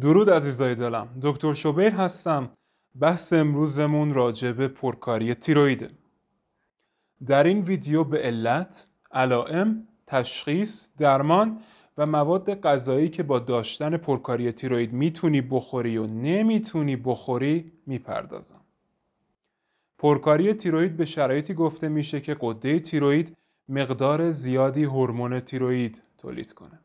درود عزیزای دلم دکتر شبیر هستم بحث امروزمون راجع به پرکاری تیرویده در این ویدیو به علت، علائم، تشخیص، درمان و مواد غذایی که با داشتن پرکاری تیروید میتونی بخوری و نمیتونی بخوری میپردازم. پرکاری تیروید به شرایطی گفته میشه که قده تیروید مقدار زیادی هورمون تیروید تولید کنه.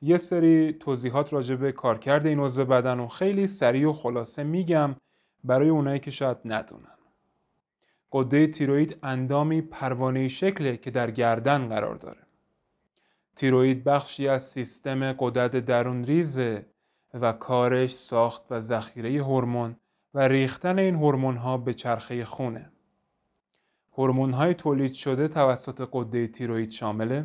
یه سری توضیحات راجع به کارکرد این عضو بدن و خیلی سریع و خلاصه میگم برای اونایی که شاید ندونن قده تیروید اندامی پروانه شکله که در گردن قرار داره تیروید بخشی از سیستم قدرت درون ریزه و کارش ساخت و ذخیره هورمون و ریختن این هورمون ها به چرخه خونه هورمون های تولید شده توسط قده تیروید شامل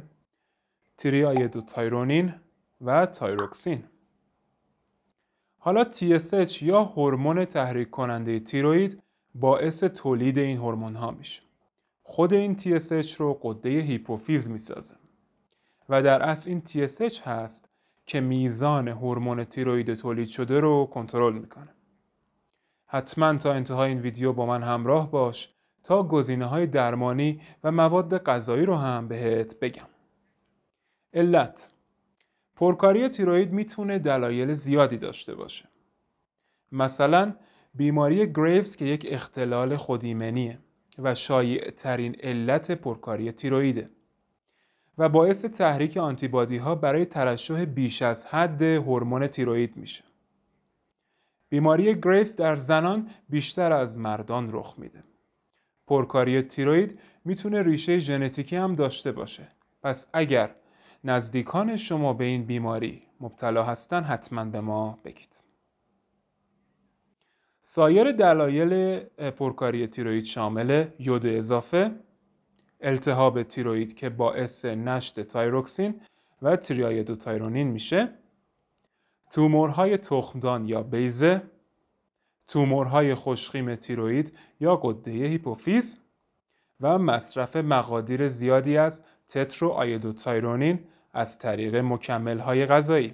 تریاید و تایرونین و تایروکسین حالا TSH یا هورمون تحریک کننده تیروید باعث تولید این هورمون ها میشه خود این TSH رو قده هیپوفیز میسازه و در اصل این TSH هست که میزان هورمون تیروید تولید شده رو کنترل میکنه حتما تا انتهای این ویدیو با من همراه باش تا گزینه های درمانی و مواد غذایی رو هم بهت بگم علت پرکاری تیروید میتونه دلایل زیادی داشته باشه. مثلا بیماری گریوز که یک اختلال خودیمنیه و شایع ترین علت پرکاری تیرویده و باعث تحریک آنتیبادی ها برای ترشح بیش از حد هورمون تیروید میشه. بیماری گریوز در زنان بیشتر از مردان رخ میده. پرکاری تیروید میتونه ریشه ژنتیکی هم داشته باشه. پس اگر نزدیکان شما به این بیماری مبتلا هستند حتما به ما بگید سایر دلایل پرکاری تیروید شامل یود اضافه التهاب تیروید که باعث نشت تایروکسین و تریایدو تایرونین میشه تومورهای تخمدان یا بیزه تومورهای خوشخیم تیروید یا قده هیپوفیز و مصرف مقادیر زیادی از تترو تایرونین از طریق مکمل های غذایی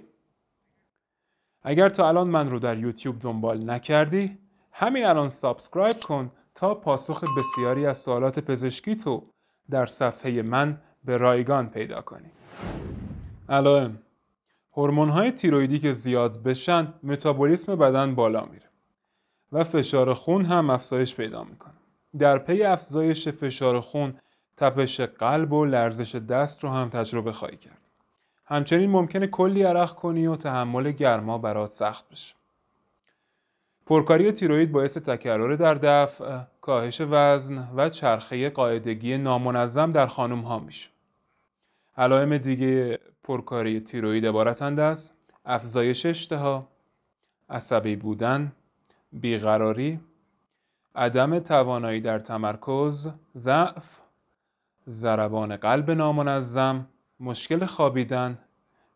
اگر تا الان من رو در یوتیوب دنبال نکردی همین الان سابسکرایب کن تا پاسخ بسیاری از سوالات پزشکی تو در صفحه من به رایگان پیدا کنی الان هورمون های تیرویدی که زیاد بشن متابولیسم بدن بالا میره و فشار خون هم افزایش پیدا میکنه در پی افزایش فشار خون تپش قلب و لرزش دست رو هم تجربه خواهی کرد. همچنین ممکنه کلی عرق کنی و تحمل گرما برات سخت بشه. پرکاری تیروید باعث تکرر در دفع، کاهش وزن و چرخه قاعدگی نامنظم در خانم ها میشه. علائم دیگه پرکاری تیروید عبارتند از افزایش اشتها، عصبی بودن، بیقراری، عدم توانایی در تمرکز، ضعف ضربان قلب نامنظم، مشکل خوابیدن،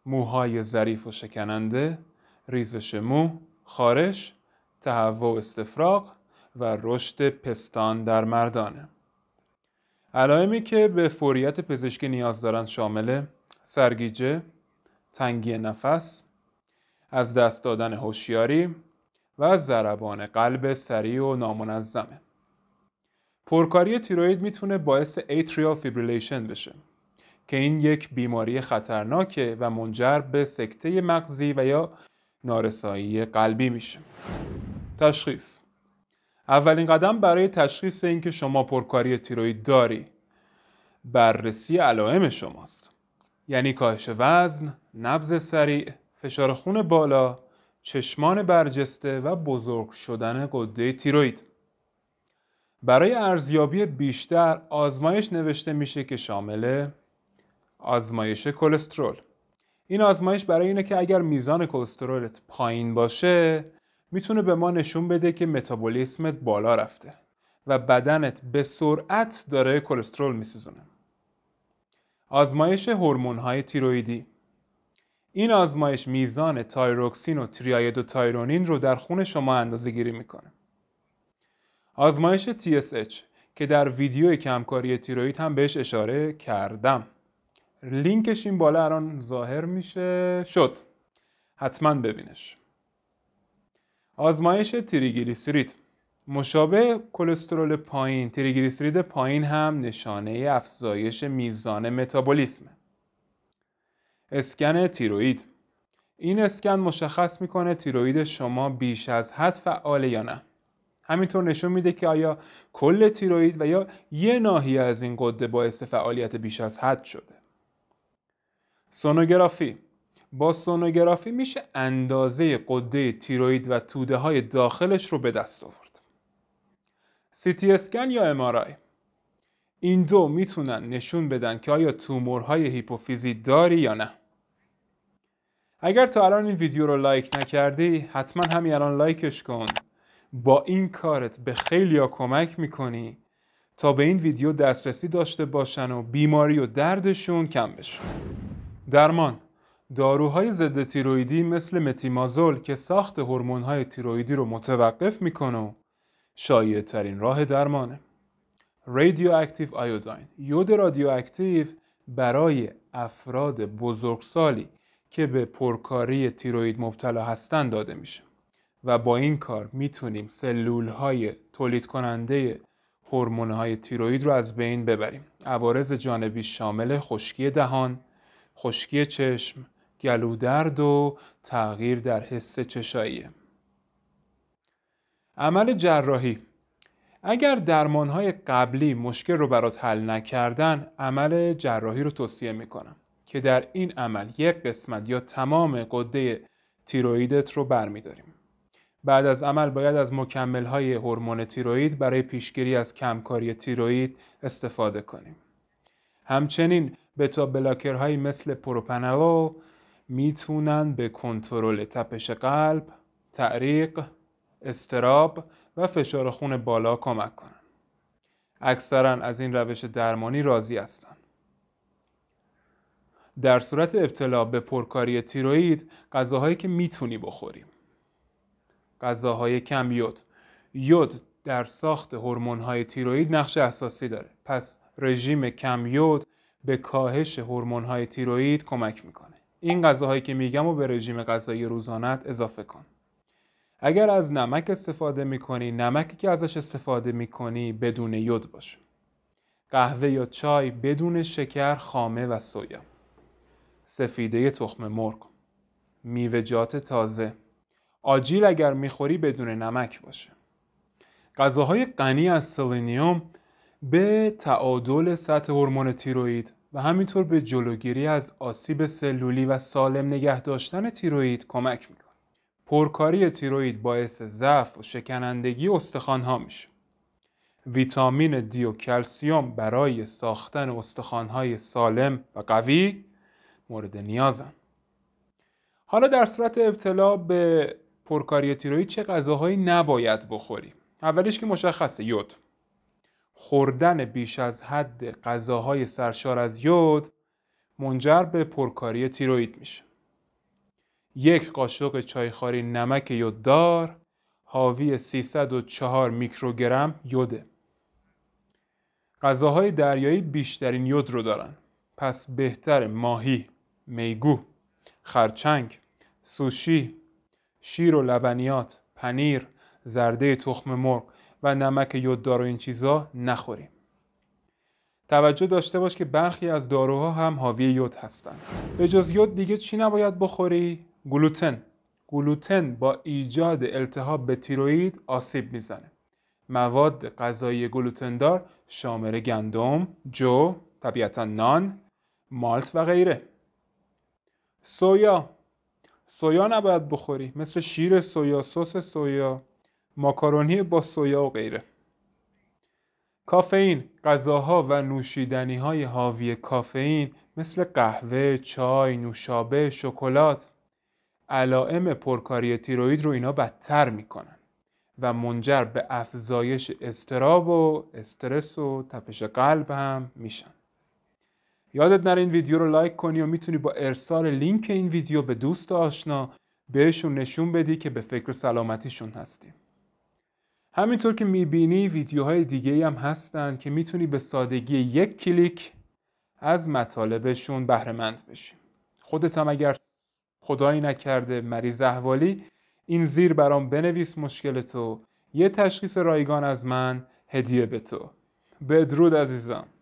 موهای ظریف و شکننده، ریزش مو، خارش، تهوع و استفراغ و رشد پستان در مردانه. علائمی که به فوریت پزشکی نیاز دارند شامل سرگیجه، تنگی نفس، از دست دادن هوشیاری و ضربان قلب سریع و نامنظمه. پرکاری تیروید میتونه باعث ایتریال فیبریلیشن بشه که این یک بیماری خطرناکه و منجر به سکته مغزی و یا نارسایی قلبی میشه تشخیص اولین قدم برای تشخیص اینکه شما پرکاری تیروید داری بررسی علائم شماست یعنی کاهش وزن، نبض سریع، فشار خون بالا، چشمان برجسته و بزرگ شدن قده تیروید برای ارزیابی بیشتر آزمایش نوشته میشه که شامل آزمایش کلسترول این آزمایش برای اینه که اگر میزان کلسترولت پایین باشه میتونه به ما نشون بده که متابولیسمت بالا رفته و بدنت به سرعت داره کلسترول میسوزونه آزمایش هورمون های تیرویدی این آزمایش میزان تایروکسین و تریاید و تایرونین رو در خون شما اندازه گیری میکنه آزمایش TSH که در ویدیو کمکاری تیروید هم بهش اشاره کردم لینکش این بالا الان ظاهر میشه شد حتما ببینش آزمایش تریگلیسیرید مشابه کلسترول پایین تریگلیسیرید پایین هم نشانه افزایش میزان متابولیسم اسکن تیروید این اسکن مشخص میکنه تیروید شما بیش از حد فعال یا نه همینطور نشون میده که آیا کل تیروید و یا یه ناحیه از این قده باعث فعالیت بیش از حد شده سونوگرافی با سونوگرافی میشه اندازه قده تیروید و توده های داخلش رو به دست آورد تی اسکن یا امارای این دو میتونن نشون بدن که آیا تومورهای هیپوفیزی داری یا نه اگر تا الان این ویدیو رو لایک نکردی حتما همین الان لایکش کن با این کارت به خیلی کمک میکنی تا به این ویدیو دسترسی داشته باشن و بیماری و دردشون کم بشه درمان داروهای ضد تیرویدی مثل متیمازول که ساخت هورمون‌های تیرویدی رو متوقف میکنه و شایع ترین راه درمانه رادیواکتیو آیوداین یود رادیواکتیو برای افراد بزرگسالی که به پرکاری تیروید مبتلا هستند داده میشه و با این کار میتونیم سلول های تولید کننده های تیروید رو از بین ببریم عوارض جانبی شامل خشکی دهان خشکی چشم گلودرد و تغییر در حس چشاییه عمل جراحی اگر درمان های قبلی مشکل رو برات حل نکردن عمل جراحی رو توصیه میکنم که در این عمل یک قسمت یا تمام قده تیرویدت رو برمیداریم بعد از عمل باید از مکمل های هورمون تیروئید برای پیشگیری از کمکاری تیروید استفاده کنیم. همچنین بتا های مثل پروپنول میتونن به کنترل تپش قلب، تعریق، استراب و فشار خون بالا کمک کنن. اکثرا از این روش درمانی راضی هستند. در صورت ابتلا به پرکاری تیروید غذاهایی که میتونی بخوریم غذاهای کم یود یود در ساخت های تیروید نقش اساسی داره پس رژیم کم یود به کاهش های تیروید کمک میکنه این غذاهایی که میگم و به رژیم غذایی روزانت اضافه کن اگر از نمک استفاده میکنی نمکی که ازش استفاده میکنی بدون یود باشه قهوه یا چای بدون شکر خامه و سویا سفیده تخم مرغ میوه‌جات تازه آجیل اگر میخوری بدون نمک باشه غذاهای غنی از سلینیوم به تعادل سطح هورمون تیروید و همینطور به جلوگیری از آسیب سلولی و سالم نگه داشتن تیروید کمک میکنه. پرکاری تیروید باعث ضعف و شکنندگی ها میشه. ویتامین دی و کلسیوم برای ساختن های سالم و قوی مورد نیازن. حالا در صورت ابتلا به پرکاری تیروید چه غذاهایی نباید بخوریم اولش که مشخصه یود خوردن بیش از حد غذاهای سرشار از یود منجر به پرکاری تیروید میشه یک قاشق چایخواری نمک یوددار حاوی 304 میکروگرم یوده غذاهای دریایی بیشترین یود رو دارن پس بهتر ماهی، میگو، خرچنگ، سوشی، شیر و لبنیات پنیر زرده تخم مرغ و نمک یوددار و این چیزا نخوریم توجه داشته باش که برخی از داروها هم حاوی یود هستند به جز یود دیگه چی نباید بخوری گلوتن گلوتن با ایجاد التهاب به تیروید آسیب میزنه مواد غذایی گلوتندار شامل گندم، جو، طبیعتا نان، مالت و غیره. سویا سویا نباید بخوری مثل شیر سویا سس سویا ماکارونی با سویا و غیره کافئین غذاها و نوشیدنی های حاوی کافئین مثل قهوه، چای، نوشابه، شکلات علائم پرکاری تیروید رو اینا بدتر میکنن و منجر به افزایش استراب و استرس و تپش قلب هم میشن یادت نره این ویدیو رو لایک کنی و میتونی با ارسال لینک این ویدیو به دوست آشنا بهشون نشون بدی که به فکر سلامتیشون هستیم. همینطور که میبینی ویدیوهای دیگه هم هستن که میتونی به سادگی یک کلیک از مطالبشون بهرهمند بشی. خودت هم اگر خدایی نکرده مریض احوالی این زیر برام بنویس مشکل تو یه تشخیص رایگان از من هدیه به تو بدرود عزیزم